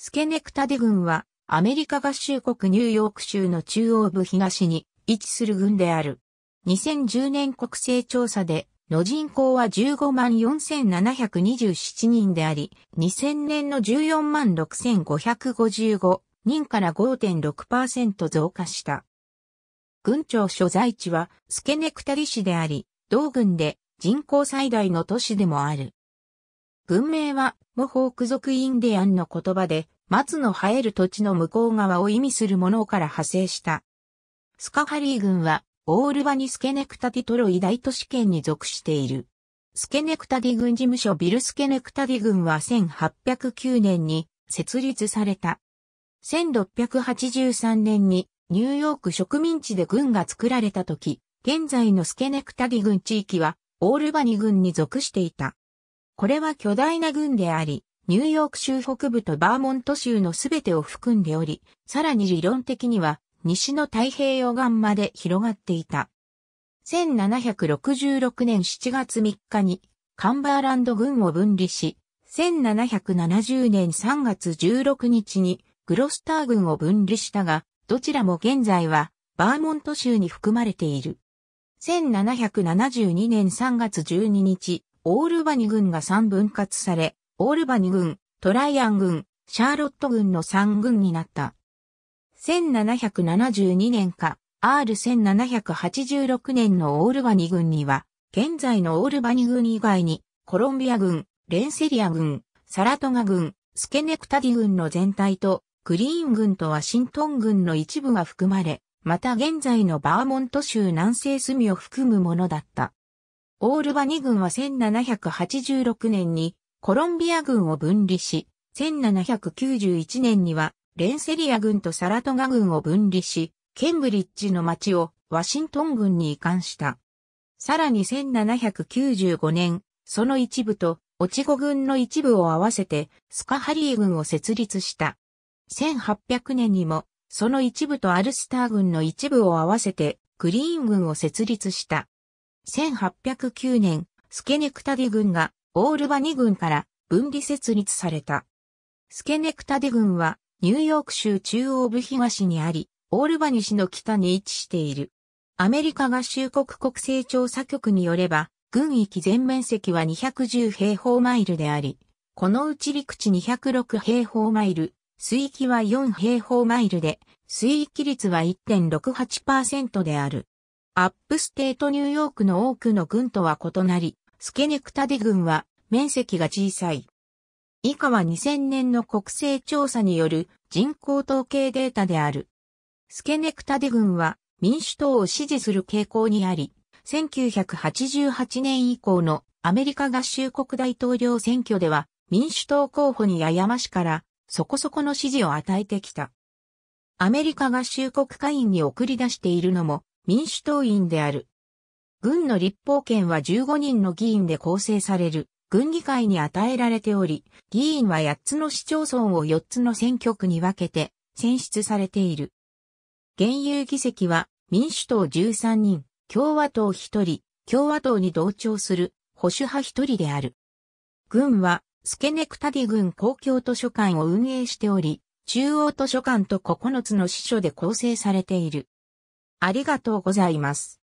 スケネクタデ軍は、アメリカ合衆国ニューヨーク州の中央部東に位置する軍である。2010年国勢調査で、の人口は15万4727人であり、2000年の14万6555人から5.6%増加した。軍庁所在地はスケネクタリ市であり、同軍で人口最大の都市でもある。文明は、モホーク族インディアンの言葉で、松の生える土地の向こう側を意味するものから派生した。スカハリー軍は、オールバニスケネクタディトロイ大都市圏に属している。スケネクタディ軍事務所ビルスケネクタディ軍は1809年に設立された。1683年にニューヨーク植民地で軍が作られた時、現在のスケネクタディ軍地域はオールバニ軍に属していた。これは巨大な軍であり、ニューヨーク州北部とバーモント州のすべてを含んでおり、さらに理論的には西の太平洋岸まで広がっていた。1766年7月3日にカンバーランド軍を分離し、1770年3月16日にグロスター軍を分離したが、どちらも現在はバーモント州に含まれている。1772年3月12日、オールバニ軍が3分割され、オールバニ軍、トライアン軍、シャーロット軍の3軍になった。1772年か、R1786 年のオールバニ軍には、現在のオールバニ軍以外に、コロンビア軍、レンセリア軍、サラトガ軍、スケネクタディ軍の全体と、クリーン軍とワシントン軍の一部が含まれ、また現在のバーモント州南西隅を含むものだった。オールバニ軍は1786年にコロンビア軍を分離し、1791年にはレンセリア軍とサラトガ軍を分離し、ケンブリッジの町をワシントン軍に移管した。さらに1795年、その一部とオチゴ軍の一部を合わせてスカハリー軍を設立した。1800年にも、その一部とアルスター軍の一部を合わせてグリーン軍を設立した。1809年、スケネクタデ軍がオールバニ軍から分離設立された。スケネクタデ軍はニューヨーク州中央部東にあり、オールバニ市の北に位置している。アメリカ合衆国国勢調査局によれば、軍域全面積は210平方マイルであり、このうち陸地206平方マイル、水域は4平方マイルで、水域率は1.68%である。アップステートニューヨークの多くの軍とは異なり、スケネクタデ軍は面積が小さい。以下は2000年の国勢調査による人口統計データである。スケネクタデ軍は民主党を支持する傾向にあり、1988年以降のアメリカ合衆国大統領選挙では民主党候補にややましからそこそこの支持を与えてきた。アメリカ合衆国会員に送り出しているのも民主党員である。軍の立法権は15人の議員で構成される、軍議会に与えられており、議員は8つの市町村を4つの選挙区に分けて選出されている。現有議席は民主党13人、共和党1人、共和党に同調する保守派1人である。軍はスケネクタディ軍公共図書館を運営しており、中央図書館と9つの支所で構成されている。ありがとうございます。